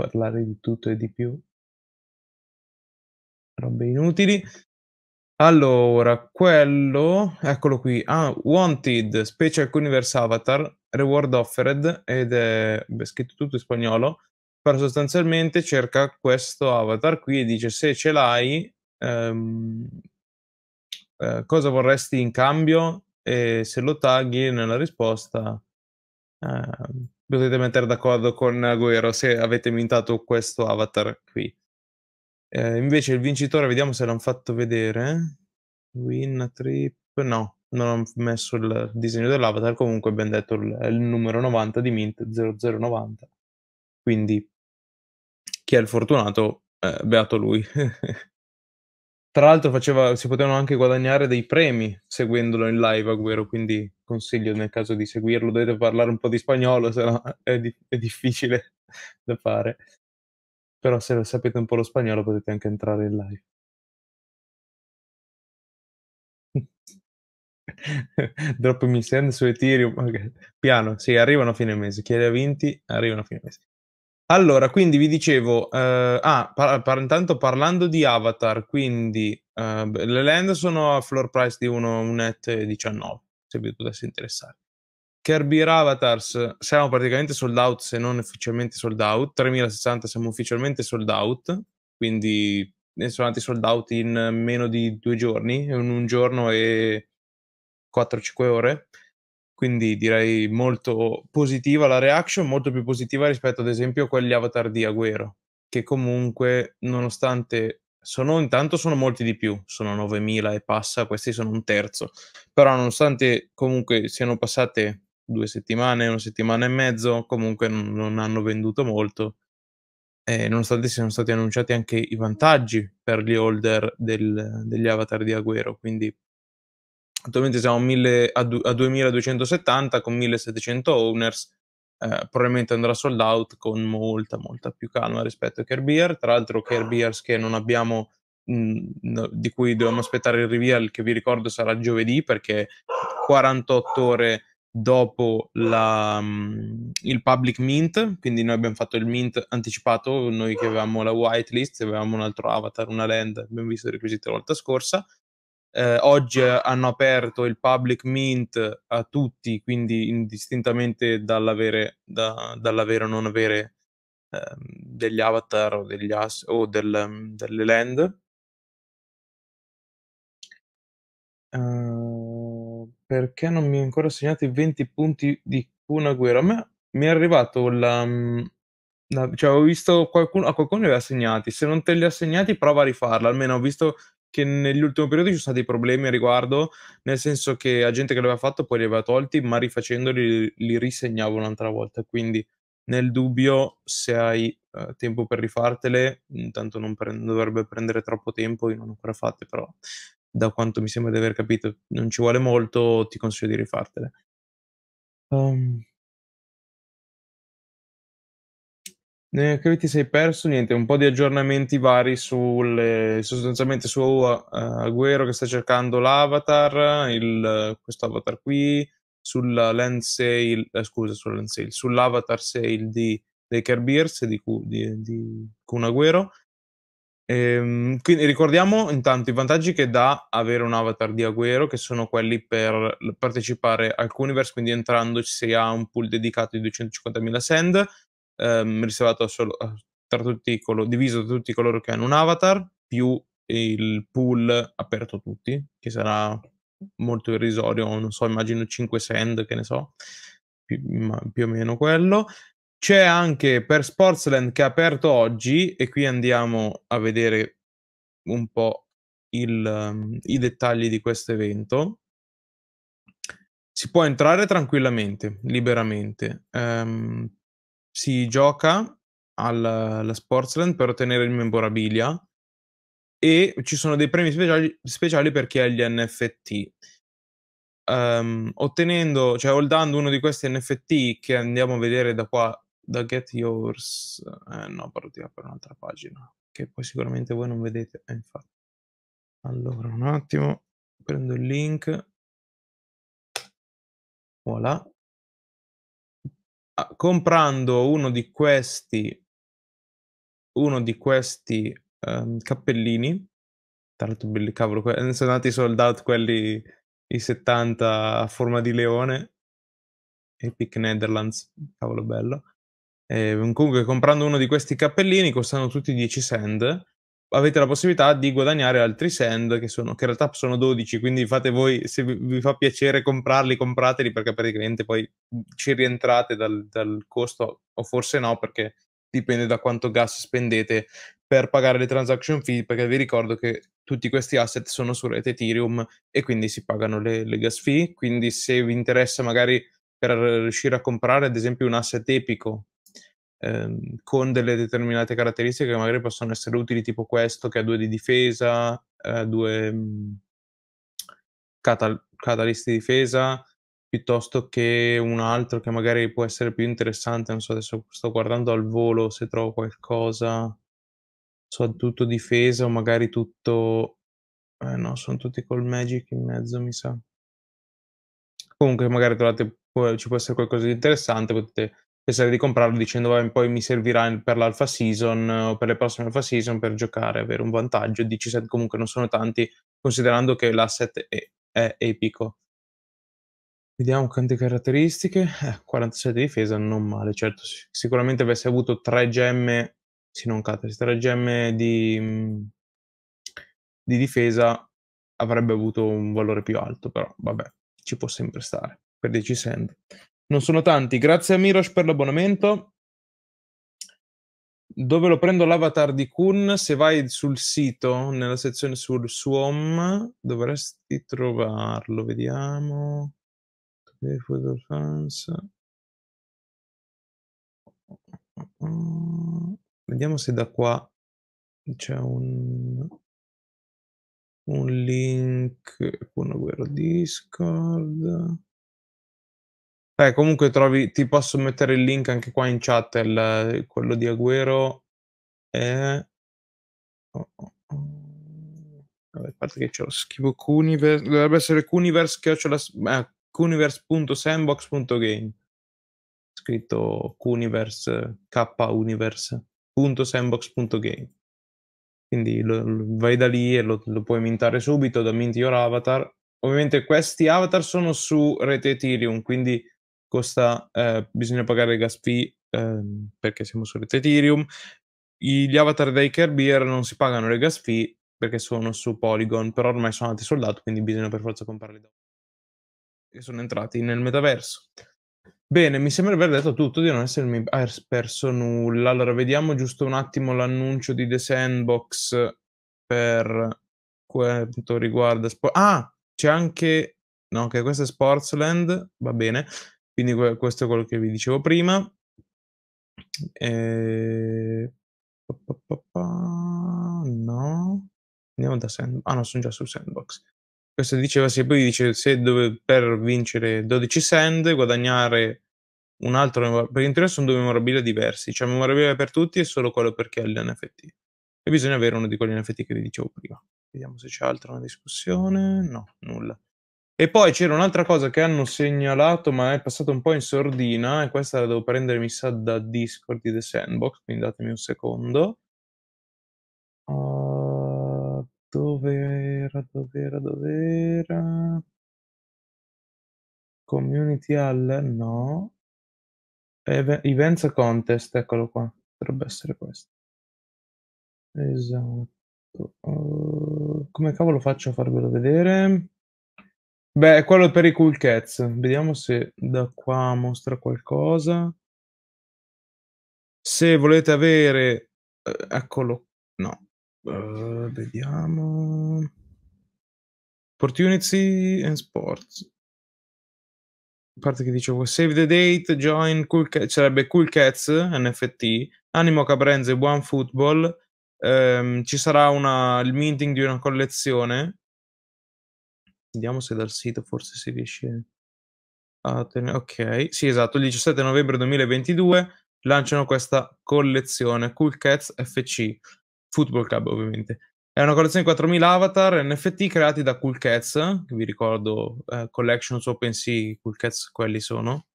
parlare di tutto e di più. Robe inutili. Allora, quello, eccolo qui. Ah, Wanted, Special Universe Avatar, Reward Offered, ed è beh, scritto tutto in spagnolo, però sostanzialmente cerca questo avatar qui e dice se ce l'hai, ehm, eh, cosa vorresti in cambio? E se lo tagli nella risposta... Ehm, dovete mettere d'accordo con Aguero se avete mintato questo avatar qui. Eh, invece il vincitore, vediamo se l'hanno fatto vedere. Win trip, no, non ho messo il disegno dell'avatar. Comunque, ben detto, è il numero 90 di Mint 0090. Quindi, chi è il fortunato, eh, beato lui. Tra l'altro faceva, si potevano anche guadagnare dei premi seguendolo in live Agüero, quindi consiglio nel caso di seguirlo, dovete parlare un po' di spagnolo, se no è, di- è difficile da fare. Però se sapete un po' lo spagnolo potete anche entrare in live. Drop mi send su Ethereum. Okay. Piano, sì, arrivano a fine mese. Chi ha vinti, arrivano a fine mese. Allora, quindi vi dicevo, eh, ah, par- par- intanto parlando di Avatar, quindi eh, le land sono a floor price di 1,19, se vi potesse interessare. Kirby Avatars siamo praticamente sold out, se non ufficialmente sold out, 3060 siamo ufficialmente sold out, quindi ne sono andati sold out in meno di due giorni, in un giorno e 4-5 ore. Quindi direi molto positiva la reaction, molto più positiva rispetto ad esempio a quegli avatar di Agüero, che comunque nonostante sono intanto sono molti di più, sono 9.000 e passa, questi sono un terzo, però nonostante comunque siano passate due settimane, una settimana e mezzo, comunque non, non hanno venduto molto, eh, nonostante siano stati annunciati anche i vantaggi per gli holder del, degli avatar di Agüero, quindi attualmente siamo a, 1000, a, du- a 2270 con 1700 owners, eh, probabilmente andrà sold out con molta, molta più calma rispetto a Kerbeer Tra l'altro, Kerbeers ah. che non abbiamo, mm, di cui dobbiamo aspettare il reveal, che vi ricordo sarà giovedì perché 48 ore dopo la, mm, il public mint, quindi noi abbiamo fatto il mint anticipato, noi che avevamo la whitelist, avevamo un altro avatar, una land, abbiamo visto i requisiti la volta scorsa, eh, oggi eh, hanno aperto il public mint a tutti, quindi indistintamente dall'avere, da, dall'avere o non avere eh, degli avatar o, degli as- o del, delle land. Uh, perché non mi ho ancora segnato i 20 punti di una guerra? A me mi è arrivato la, cioè, ho visto qualcuno, a qualcuno li ha segnati. Se non te li ha segnati, prova a rifarla. Almeno ho visto che negli ultimi periodi ci sono stati problemi a riguardo, nel senso che la gente che l'aveva fatto poi li aveva tolti, ma rifacendoli li risegnavo un'altra volta. Quindi, nel dubbio, se hai eh, tempo per rifartele, intanto non pre- dovrebbe prendere troppo tempo, io non ho ancora fatte, però da quanto mi sembra di aver capito non ci vuole molto, ti consiglio di rifartele. Um, Eh, che ti sei perso? Niente, un po' di aggiornamenti vari sulle, sostanzialmente su uh, Agüero che sta cercando l'avatar, il, questo avatar qui, sulla land sale, eh, scusa, sulla land sale, sull'avatar sale di Laker Beers di, di, di Kun Agüero. Ehm, quindi ricordiamo intanto i vantaggi che dà avere un avatar di Aguero, che sono quelli per partecipare al Cuniverse, quindi entrando si ha un pool dedicato di 250.000 send, ehm, riservato solo, eh, tra tutti, coloro diviso da tutti coloro che hanno un avatar, più il pool aperto a tutti, che sarà molto irrisorio, non so, immagino 5 send, che ne so, più, ma, più o meno quello. C'è anche per Sportsland che è aperto oggi e qui andiamo a vedere un po' il, um, i dettagli di questo evento. Si può entrare tranquillamente, liberamente. Um, si gioca alla, alla Sportsland per ottenere il memorabilia e ci sono dei premi speciali, speciali per chi ha gli NFT. Um, ehm, ottenendo, cioè holdando uno di questi NFT che andiamo a vedere da qua, da Get Yours, eh, no, però ti apro un'altra pagina che poi sicuramente voi non vedete, eh, infatti. Allora, un attimo, prendo il link. Voilà. Ah, comprando uno di questi, uno di questi um, cappellini, tanto belli, cavolo, que- sono andati sold out quelli, i 70 a forma di leone, Epic Netherlands, cavolo bello. E ehm, comunque comprando uno di questi cappellini costano tutti 10 cent avete la possibilità di guadagnare altri sand che, sono, che in realtà sono 12, quindi fate voi, se vi, vi fa piacere comprarli, comprateli perché praticamente poi ci rientrate dal, dal, costo o forse no perché dipende da quanto gas spendete per pagare le transaction fee perché vi ricordo che tutti questi asset sono su rete Ethereum e quindi si pagano le, le gas fee, quindi se vi interessa magari per riuscire a comprare ad esempio un asset epico ehm, con delle determinate caratteristiche che magari possono essere utili, tipo questo che ha due di difesa, eh, due mm, catal- catalisti di difesa, piuttosto che un altro che magari può essere più interessante. Non so, adesso sto guardando al volo se trovo qualcosa. So, tutto difesa o magari tutto... Eh, no, sono tutti col Magic in mezzo, mi sa. Comunque magari trovate, ci può essere qualcosa di interessante, potete pensare di comprarlo dicendo vabbè, poi mi servirà per l'alfa season eh, o per le prossime alfa season per giocare, avere un vantaggio. 10 set comunque non sono tanti, considerando che l'asset è, è epico. Vediamo quante caratteristiche. Eh, 47 difesa, non male, certo. Sicuramente avesse avuto 3 gemme, sì, non Catres, 3 gemme di, mm, di difesa avrebbe avuto un valore più alto, però vabbè, ci può sempre stare per 10 cent. Non sono tanti. Grazie a Mirosh per l'abbonamento. Dove lo prendo l'avatar di Kun? Se vai sul sito, nella sezione sul Suom, dovresti trovarlo. Vediamo. Vediamo se da qua c'è un, un link con una guerra Discord. Eh, comunque trovi, ti posso mettere il link anche qua in chat, il, quello di Agüero. Eh, Oh, oh, oh. a parte che c'è lo schifo Cuniverse, dovrebbe essere Cuniverse-sandbox.game. Eh, Cuniverse Scritto Cuniverse, k-universe.sandbox.game. Quindi lo, lo, vai da lì e lo, lo puoi mintare subito da Mint Your Avatar. Ovviamente questi avatar sono su rete Ethereum, quindi costa, eh, bisogna pagare il gas fee eh, perché siamo su rete Ethereum. Gli avatar dei Kerbeer non si pagano le gas fee perché sono su Polygon, però ormai sono andati soldati, quindi bisogna per forza comprarli dopo. E sono entrati nel metaverso. Bene, mi sembra di aver detto tutto, di non essermi perso nulla. Allora, vediamo giusto un attimo l'annuncio di The Sandbox per quanto riguarda... ah, c'è anche... No, che okay, questo è Sportsland, va bene. Quindi questo è quello che vi dicevo prima. E... Ehm, no, andiamo da sandbox. Ah no, sono già sul sandbox. Questo diceva se poi dice se dove, per vincere 12 sand guadagnare un altro perché in teoria sono due memorabilia diversi, cioè memorabilia per tutti e solo quello per chi ha NFT E bisogna avere uno di quegli NFT che vi dicevo prima. Vediamo se c'è altro una discussione. No, nulla. E poi c'era un'altra cosa che hanno segnalato, ma è passata un po' in sordina, e questa la devo prendere, mi sa, da Discord di The Sandbox, quindi datemi un secondo. Uh, era, dove era? Community Hall? No. events Contest, eccolo qua. Dovrebbe essere questo. Esatto. Uh, come cavolo faccio a farvelo vedere? Beh, è quello per i Cool Cats. Vediamo se da qua mostra qualcosa. Se volete avere... eh, eccolo. No. Eh, vediamo. Opportunity and Sports. A parte che dicevo, save the date, join Cool Cats, sarebbe Cool Cats, NFT, Animo Cabrenze, One Football. Ehm, ci sarà una, il minting di una collezione Vediamo se dal sito forse si riesce a tenere. Ok, sì, esatto. Il 17 novembre 2022 lanciano questa collezione Cool Cats FC Football Club, ovviamente. È una collezione di 4.000 avatar NFT creati da Cool Cats, che vi ricordo eh, Collections OpenSea, Cool Cats quelli sono.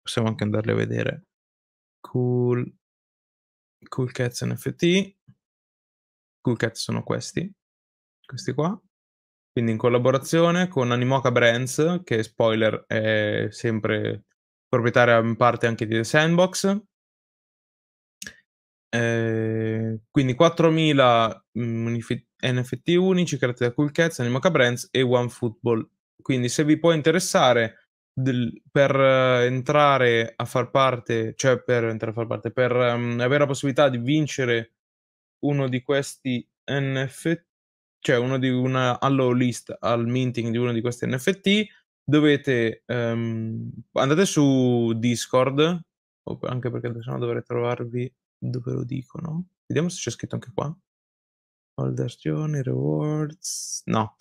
Possiamo anche andarli a vedere. Cool, cool Cats NFT. Cool Cats sono questi, questi qua quindi in collaborazione con Animoca Brands, che spoiler è sempre proprietaria in parte anche di The Sandbox. Eh, quindi 4.000 mhmm, NFT unici creati da Cool Cats, Animoca Brands e OneFootball. Quindi se vi può interessare del, per eh, entrare a far parte, cioè per entrare a far parte, per um, avere la possibilità di vincere uno di questi NFT cioè uno di una allow list al minting di uno di questi NFT, dovete um, andate su Discord, anche perché sennò dovrei trovarvi dove lo dicono. Vediamo se c'è scritto anche qua. Holder Journey, Rewards. No.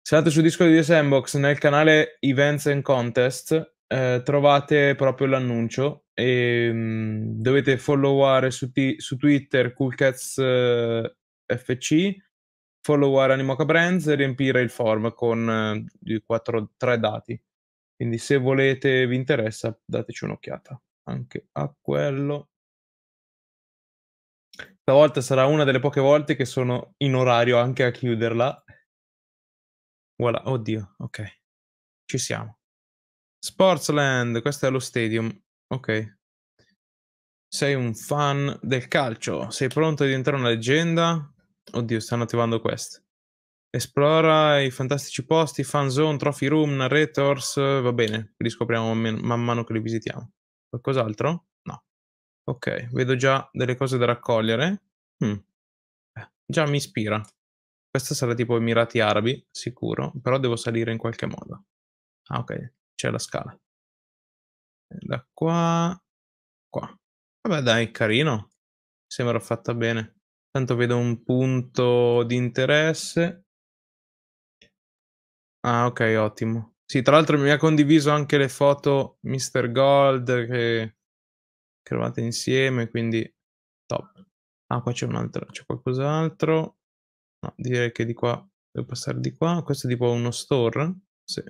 Se andate su Discord di Sandbox nel canale Events and Contest, eh, trovate proprio l'annuncio e um, dovete followare su, t- su Twitter CoolCatsFC. eh, follower Animoca Brands e riempire il form con eh, 4, 3 dati. Quindi se volete, vi interessa, dateci un'occhiata anche a quello. Stavolta sarà una delle poche volte che sono in orario anche a chiuderla. Voilà, oddio, ok. Ci siamo. Sportsland, questo è lo stadium. Ok. Sei un fan del calcio? Sei pronto a diventare una leggenda? Oddio, stanno attivando questo. Esplora i fantastici posti, fan zone, trophy room, narrators, va bene, li scopriamo man mano che li visitiamo. Qualcos'altro? No. Ok, vedo già delle cose da raccogliere. Hmm. Eh, già mi ispira. Questa sarà tipo Emirati Arabi, sicuro, però devo salire in qualche modo. Ah, ok, c'è la scala. Eh, da qua, qua. Vabbè dai, carino. Sembra fatta bene. Tanto vedo un punto di interesse. Ah, ok, ottimo. Sì, tra l'altro mi ha condiviso anche le foto Mr. Gold che, trovate insieme, quindi top. Ah, qua c'è un altro, c'è qualcos'altro. No, direi che di qua devo passare di qua. Questo è tipo uno store? Sì,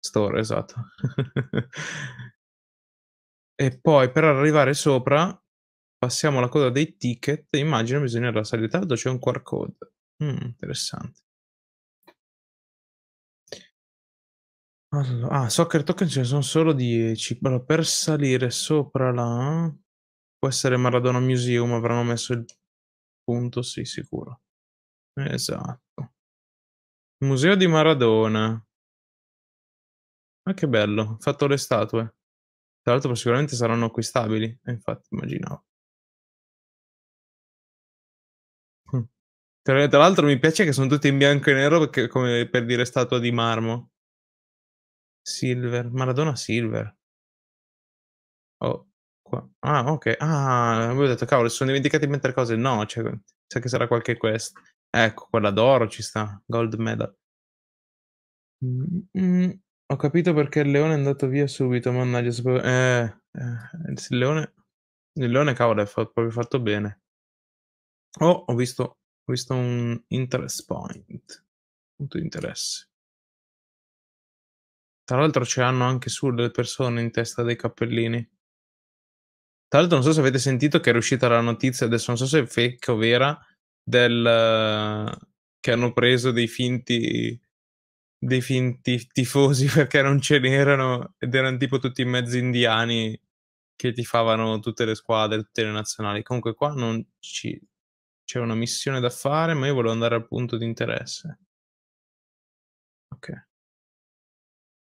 store, esatto. e poi per arrivare sopra Passiamo alla coda dei ticket. Immagino bisognerà salire in C'è un QR code. Mm, interessante. Allora, ah, soccer token ce ne sono solo 10. Allora, per salire sopra la... Può essere Maradona Museum, avranno messo il punto, sì, sicuro. Esatto. Museo di Maradona. Ma ah, che bello, ho fatto le statue. Tra l'altro sicuramente saranno acquistabili, eh, infatti immaginavo. Tra, tra l'altro mi piace che sono tutti in bianco e nero perché, come per dire statua di marmo. Silver, Maradona Silver. Oh, qua. Ah, ok. Ah, avevo detto, cavolo, sono dimenticati di mettere cose. No, cioè, sa che sarà qualche quest. Ecco, quella d'oro ci sta. Gold medal. Mm, mm Ho capito perché il leone è andato via subito, mannaggia. Eh, eh, il leone... Il leone, cavolo, è fa proprio fatto bene. Oh, ho visto questo è un interest point, punto di interesse. Tra l'altro ce l'hanno anche su delle persone in testa dei cappellini. Tra l'altro non so se avete sentito che è uscita la notizia, adesso non so se è fake o vera, del... che hanno preso dei finti dei finti tifosi perché non ce n'erano ed erano tipo tutti mezzi indiani che tifavano tutte le squadre, tutte le nazionali. Comunque qua non ci c'è una missione da fare, ma io volevo andare al punto di interesse. Ok.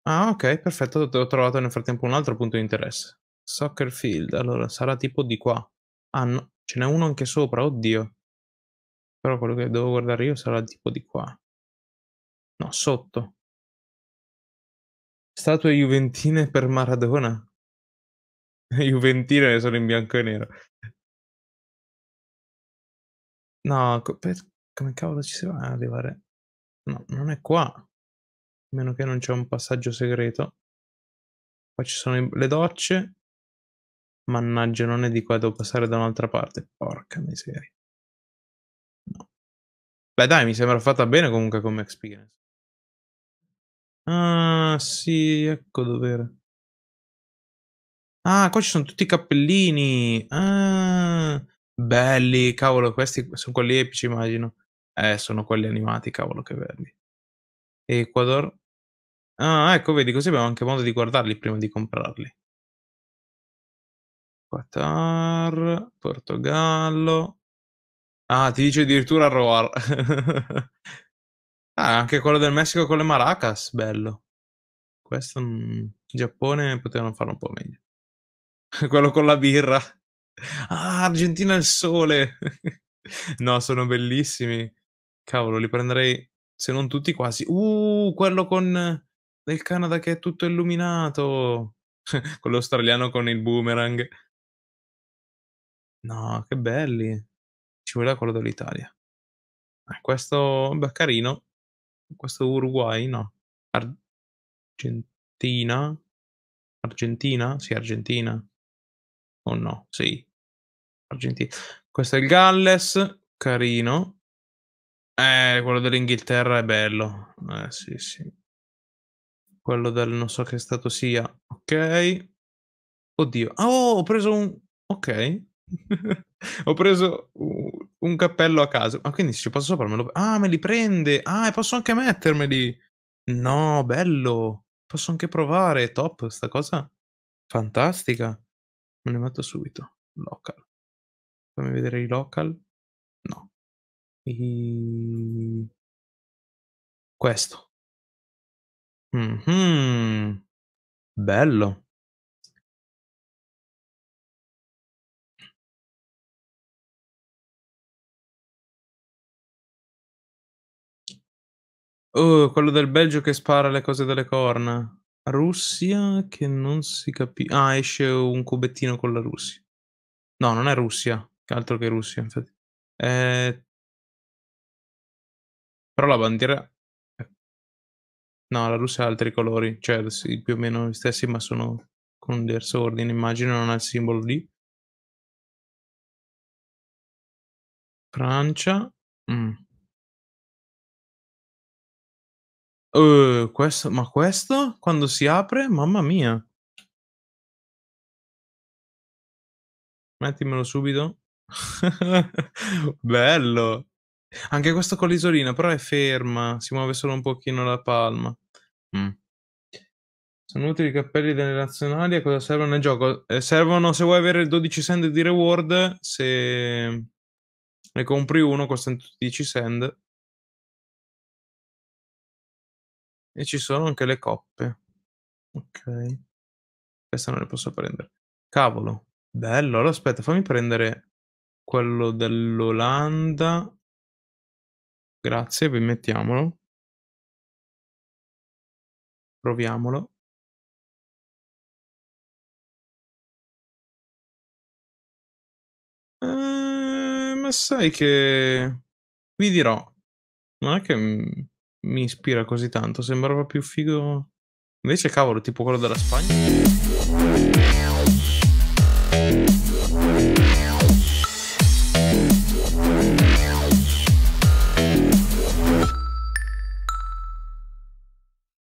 Ah, ok, perfetto, ho trovato nel frattempo un altro punto di interesse. Soccer Field, allora sarà tipo di qua. Ah, no, ce n'è uno anche sopra, oddio. Però quello che devo guardare io sarà tipo di qua. No, sotto. Statue juventine per Maradona. Juventine sono in bianco e nero. No, per... come cavolo ci si va ad arrivare? No, non è qua. A meno che non c'è un passaggio segreto. Qua ci sono le docce. Mannaggia, non è di qua, devo passare da un'altra parte. Porca miseria. No. Beh dai, mi sembra fatta bene comunque come experience. Ah, sì, ecco dov'era. Ah, qua ci sono tutti i cappellini. Ah... Belli, cavolo, questi sono quelli epici, immagino. Eh, sono quelli animati, cavolo, che belli. Ecuador. Ah, ecco, vedi, così abbiamo anche modo di guardarli prima di comprarli. Qatar, Portogallo. Ah, ti dice addirittura Roar. ah, anche quello del Messico con le Maracas, bello. Questo in mm, Giappone potevano farlo un po' meglio. quello con la birra. Ah, Argentina il sole! no, sono bellissimi. Cavolo, li prenderei, se non tutti, quasi. Uh, quello con... del Canada che è tutto illuminato! quello australiano con il boomerang. No, che belli. Ci vuole quello dell'Italia. Eh, questo, beh, carino. Questo Uruguay, no. Argentina? Argentina? Sì, Argentina. O oh no? Sì. Argentina. Questo è il Galles, carino. Eh, quello dell'Inghilterra è bello. Eh, sì, sì. Quello del non so che stato sia. Ok. Oddio. Ah, oh, ho preso un... Ok. ho preso un cappello a caso. Ma ah, quindi ci posso sopra? Me lo... Ah, me li prende. Ah, e posso anche mettermeli. No, bello. Posso anche provare. Top, sta cosa. Fantastica. Me ne vado subito. Local. Fammi vedere i local. No. I... Questo. Mm-hmm. Bello. Oh, quello del Belgio che spara le cose dalle corna. Russia che non si capisce. Ah, esce un cubettino con la Russia. No, non è Russia, altro che Russia, infatti. Eh... Però la bandiera... Eh. No, la Russia ha altri colori, cioè sì, più o meno gli stessi, ma sono con un diverso ordine, immagino, non ha il simbolo lì. Francia. Mm. Uh, questo, ma questo quando si apre, mamma mia. Mettimelo subito. Bello. Anche questo con l'isolina, però è ferma, si muove solo un pochino la palma. Mm. Sono utili i cappelli delle nazionali, a cosa servono nel gioco? Eh, servono se vuoi avere 12 send di reward, se ne compri uno costano tutti 10 send E ci sono anche le coppe. Ok. Questa non le posso prendere. Cavolo. Bello. Allora aspetta, fammi prendere quello dell'Olanda. Grazie, poi mettiamolo. Proviamolo. Eh, ma sai che vi dirò, non è che mm, mi ispira così tanto. Sembrava più figo. Invece, cavolo, tipo quello della Spagna.